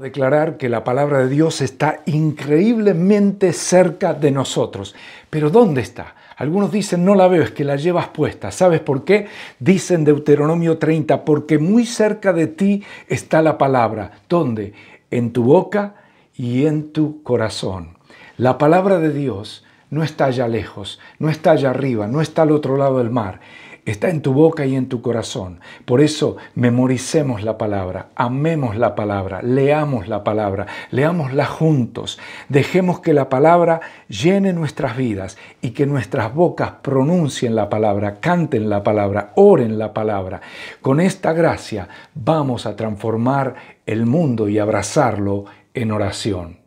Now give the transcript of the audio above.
declarar que la palabra de Dios está increíblemente cerca de nosotros. Pero ¿dónde está? Algunos dicen, no la veo, es que la llevas puesta. ¿Sabes por qué? Dicen Deuteronomio 30, porque muy cerca de ti está la palabra. ¿Dónde? En tu boca y en tu corazón. La palabra de Dios no está allá lejos, no está allá arriba, no está al otro lado del mar Está en tu boca y en tu corazón. Por eso memoricemos la palabra, amemos la palabra, leamos la palabra, leámosla juntos. Dejemos que la palabra llene nuestras vidas y que nuestras bocas pronuncien la palabra, canten la palabra, oren la palabra. Con esta gracia vamos a transformar el mundo y abrazarlo en oración.